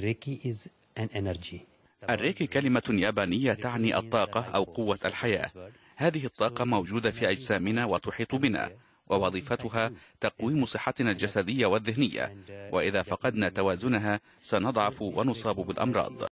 ريكي از ان انرجي الريكي كلمة يابانية تعني الطاقة أو قوة الحياة هذه الطاقة موجودة في أجسامنا وتحيط بنا ووظيفتها تقويم صحتنا الجسدية والذهنية وإذا فقدنا توازنها سنضعف ونصاب بالأمراض